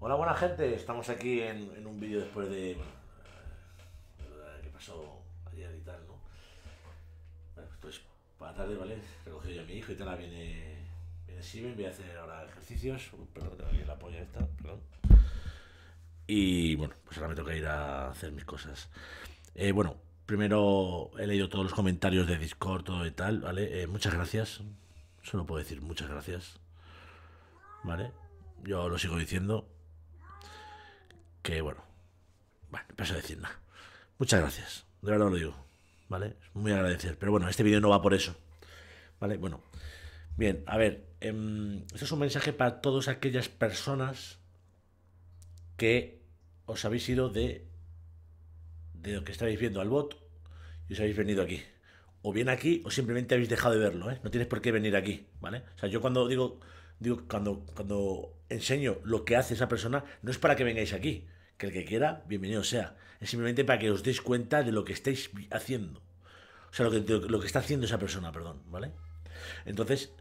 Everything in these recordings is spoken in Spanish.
Hola, buena gente. Estamos aquí en, en un vídeo después de. Bueno, eh, que pasó ayer y tal, ¿no? Bueno, esto es pues, para pues, tarde, ¿vale? Recogido yo a mi hijo y tal. Viene, viene Simen. Voy a hacer ahora ejercicios. Uy, perdón, tengo aquí la polla esta, perdón. Y bueno, pues ahora me toca ir a hacer mis cosas. Eh, bueno, primero he leído todos los comentarios de Discord, todo y tal, ¿vale? Eh, muchas gracias. Solo puedo decir muchas gracias. ¿Vale? Yo lo sigo diciendo que bueno, bueno, a decir nada. Muchas gracias, de verdad lo digo, ¿vale? Muy agradecer, pero bueno, este vídeo no va por eso, ¿vale? Bueno, bien, a ver, em, esto es un mensaje para todas aquellas personas que os habéis ido de, de lo que estáis viendo al bot y os habéis venido aquí. O bien aquí, o simplemente habéis dejado de verlo, ¿eh? No tienes por qué venir aquí, ¿vale? O sea, yo cuando digo digo, cuando, cuando enseño lo que hace esa persona, no es para que vengáis aquí, que el que quiera, bienvenido sea. Es simplemente para que os deis cuenta de lo que estáis haciendo. O sea, lo que, lo que está haciendo esa persona, perdón, ¿vale? Entonces,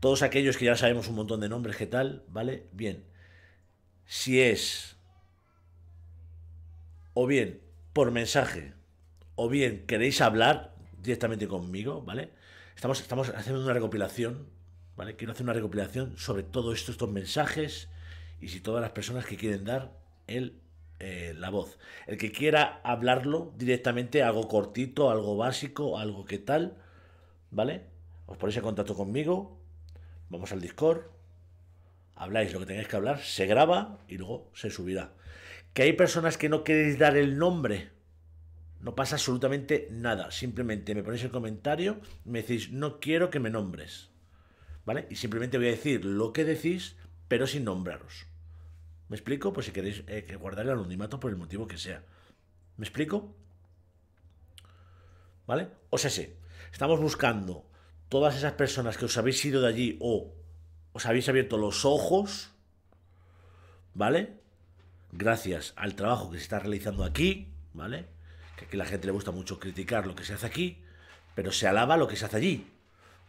todos aquellos que ya sabemos un montón de nombres, ¿qué tal? ¿Vale? Bien. Si es o bien por mensaje, o bien queréis hablar directamente conmigo, ¿vale? Estamos, estamos haciendo una recopilación Quiero hacer una recopilación sobre todos estos dos mensajes y si todas las personas que quieren dar el, eh, la voz. El que quiera hablarlo directamente, algo cortito, algo básico, algo que tal, ¿vale? Os ponéis en contacto conmigo, vamos al Discord, habláis lo que tengáis que hablar, se graba y luego se subirá. Que hay personas que no queréis dar el nombre, no pasa absolutamente nada. Simplemente me ponéis el comentario me decís, no quiero que me nombres. ¿vale? Y simplemente voy a decir lo que decís, pero sin nombraros. ¿Me explico? Pues si queréis eh, que guardar el anonimato por el motivo que sea. ¿Me explico? ¿Vale? O sea, sí, estamos buscando todas esas personas que os habéis ido de allí o os habéis abierto los ojos, ¿vale? Gracias al trabajo que se está realizando aquí, ¿vale? Que aquí la gente le gusta mucho criticar lo que se hace aquí, pero se alaba lo que se hace allí.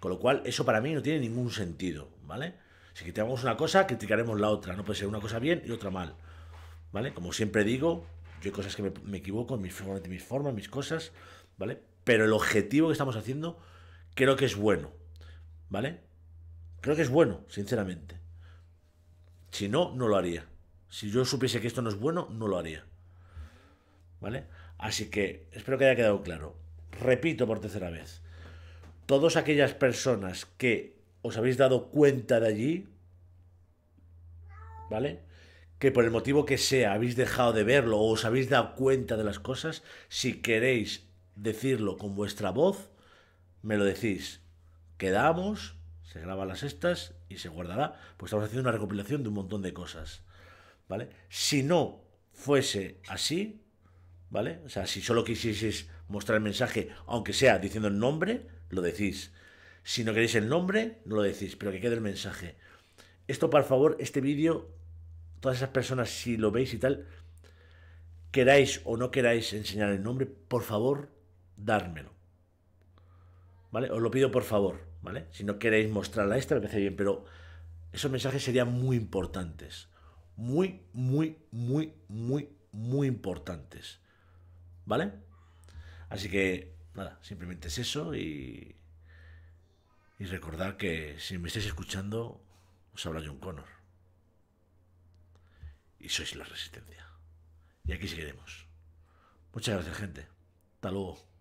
Con lo cual, eso para mí no tiene ningún sentido, ¿vale? Si criticamos una cosa, criticaremos la otra. No puede ser una cosa bien y otra mal, ¿vale? Como siempre digo, yo hay cosas que me, me equivoco, mis, mis formas, mis cosas, ¿vale? Pero el objetivo que estamos haciendo creo que es bueno, ¿vale? Creo que es bueno, sinceramente. Si no, no lo haría. Si yo supiese que esto no es bueno, no lo haría. ¿Vale? Así que espero que haya quedado claro. Repito por tercera vez todas aquellas personas que os habéis dado cuenta de allí, ¿vale? Que por el motivo que sea habéis dejado de verlo o os habéis dado cuenta de las cosas, si queréis decirlo con vuestra voz, me lo decís. Quedamos, se graban las estas y se guardará, pues estamos haciendo una recopilación de un montón de cosas, ¿vale? Si no fuese así, ¿vale? O sea, si solo quisieses mostrar el mensaje, aunque sea diciendo el nombre, lo decís. Si no queréis el nombre, no lo decís, pero que quede el mensaje. Esto, por favor, este vídeo, todas esas personas, si lo veis y tal, queráis o no queráis enseñar el nombre, por favor, dármelo. ¿Vale? Os lo pido por favor, ¿vale? Si no queréis mostrarla esta, me parece bien, pero esos mensajes serían muy importantes. Muy, muy, muy, muy, muy importantes. ¿Vale? Así que, nada, simplemente es eso y, y recordad que si me estáis escuchando, os habla John Connor. Y sois la resistencia. Y aquí seguiremos. Muchas gracias, gente. Hasta luego.